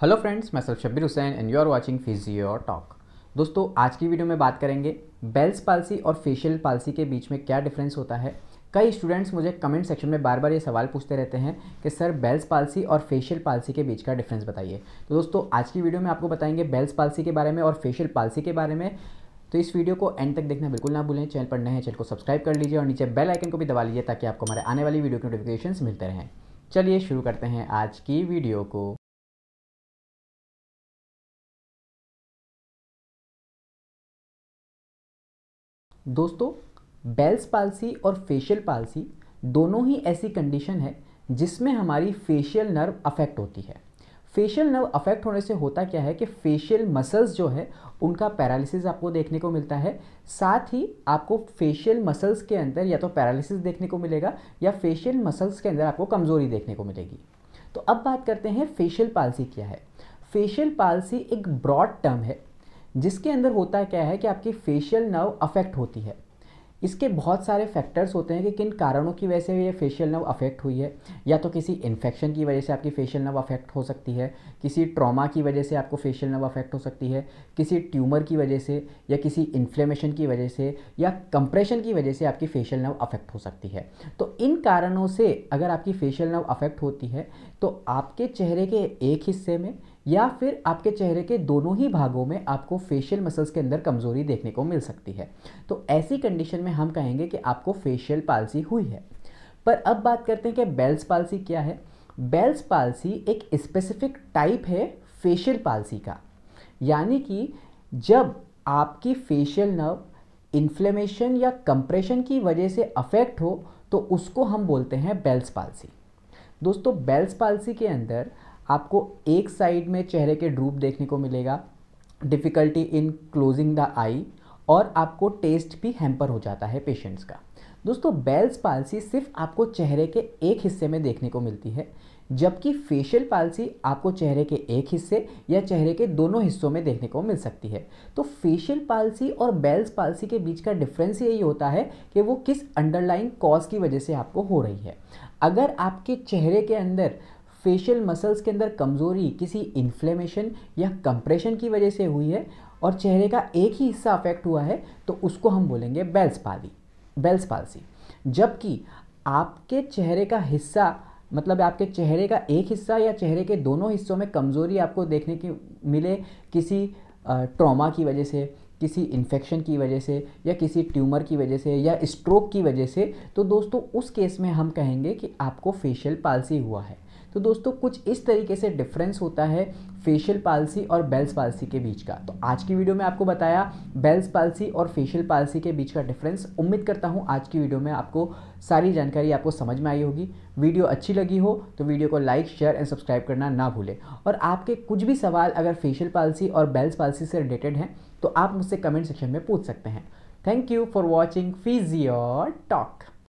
hello friends मैं sir Shabbir Hussain and you are watching physio talk दोस्तों आज की वीडियो में बात करेंगे बेल्स पालसी और फेशियल पालसी के बीच में क्या डिफरेंस होता है कई स्टूडेंट्स मुझे कमेंट सेक्शन में बार बार ये सवाल पूछते रहते हैं कि सर बेल्स पालसी और फेशियल पालसी के बीच का डिफरेंस बताइए तो दोस्तों आज की वीडियो में आपको बताएंगे बेल्स पालसी के बारे में और फेशियल पालसी के बारे में तो इस वीडियो को एंड तक देखना बिल्कुल ना भूलें चैनल पर नए हैं चैनल को सब्सक्राइब कर लीजिए और नीचे बेल आइकन को भी दबा लीजिए ताकि आपको हमारे आने वाली वीडियो के नोटिफिकेशन मिलते रहें चलिए शुरू करते हैं आज की वीडियो को दोस्तों बेल्स पालसी और फेशियल पालसी दोनों ही ऐसी कंडीशन है जिसमें हमारी फेशियल नर्व अफेक्ट होती है फेशियल नर्व अफेक्ट होने से होता क्या है कि फेशियल मसल्स जो है उनका पैरालिसिस आपको देखने को मिलता है साथ ही आपको फेशियल मसल्स के अंदर या तो पैरालिसिस देखने को मिलेगा या फेशियल मसल्स के अंदर आपको कमज़ोरी देखने को मिलेगी तो अब बात करते हैं फेशियल पालसी क्या है फेशियल पालसी एक ब्रॉड टर्म है जिसके अंदर होता क्या है कि आपकी फेशियल नर्व अफेक्ट होती है इसके बहुत सारे फैक्टर्स होते हैं कि किन कारणों की वजह से ये फेशियल नर्व अफेक्ट हुई है या तो किसी इन्फेक्शन की वजह से आपकी फेशियल नर्व अफेक्ट हो सकती है किसी ट्रॉमा की वजह से आपको फेशियल नर्व अफेक्ट हो सकती है किसी ट्यूमर की वजह से या किसी इन्फ्लेमेशन की वजह से या कंप्रेशन की वजह से आपकी फेशियल नर्व अफेक्ट हो सकती है तो इन कारणों से अगर आपकी फेशियल नर्व अफेक्ट होती है तो आपके चेहरे के एक हिस्से में या फिर आपके चेहरे के दोनों ही भागों में आपको फेशियल मसल्स के अंदर कमज़ोरी देखने को मिल सकती है तो ऐसी कंडीशन में हम कहेंगे कि आपको फेशियल पालसी हुई है पर अब बात करते हैं कि बेल्स पालसी क्या है बेल्स पालसी एक स्पेसिफिक टाइप है फेशियल पालसी का यानी कि जब आपकी फेशियल नर्व इन्फ्लेमेशन या कंप्रेशन की वजह से अफेक्ट हो तो उसको हम बोलते हैं बेल्स पालसी दोस्तों बेल्स पालसी के अंदर आपको एक साइड में चेहरे के ड्रूप देखने को मिलेगा difficulty in closing the eye और आपको टेस्ट भी हैम्पर हो जाता है पेशेंट्स का दोस्तों बेल्स पालसी सिर्फ आपको चेहरे के एक हिस्से में देखने को मिलती है जबकि फेशियल पालसी आपको चेहरे के एक हिस्से या चेहरे के दोनों हिस्सों में देखने को मिल सकती है तो फेशियल पालसी और बेल्स पालसी के बीच का डिफरेंस यही होता है कि वो किस अंडरलाइन कॉज की वजह से आपको हो रही है अगर आपके चेहरे के अंदर फेशियल मसल्स के अंदर कमज़ोरी किसी इन्फ्लेमेशन या कंप्रेशन की वजह से हुई है और चेहरे का एक ही हिस्सा अफेक्ट हुआ है तो उसको हम बोलेंगे बेल्स पाली बेल्स पालसी जबकि आपके चेहरे का हिस्सा मतलब आपके चेहरे का एक हिस्सा या चेहरे के दोनों हिस्सों में कमज़ोरी आपको देखने की मिले किसी ट्रॉमा की वजह से किसी इन्फेक्शन की वजह से या किसी ट्यूमर की वजह से या स्ट्रोक की वजह से तो दोस्तों उस केस में हम कहेंगे कि आपको फेशियल पालसी हुआ है तो दोस्तों कुछ इस तरीके से डिफरेंस होता है फेशियल पालसी और बेल्स पालसी के बीच का तो आज की वीडियो में आपको बताया बेल्स पालसी और फेशियल पालसी के बीच का डिफरेंस उम्मीद करता हूँ आज की वीडियो में आपको सारी जानकारी आपको समझ में आई होगी वीडियो अच्छी लगी हो तो वीडियो को लाइक शेयर एंड सब्सक्राइब करना ना भूलें और आपके कुछ भी सवाल अगर फेशियल पालसी और बेल्स पालसी से रिलेटेड हैं तो आप मुझसे कमेंट सेक्शन में पूछ सकते हैं thank you for watching physio talk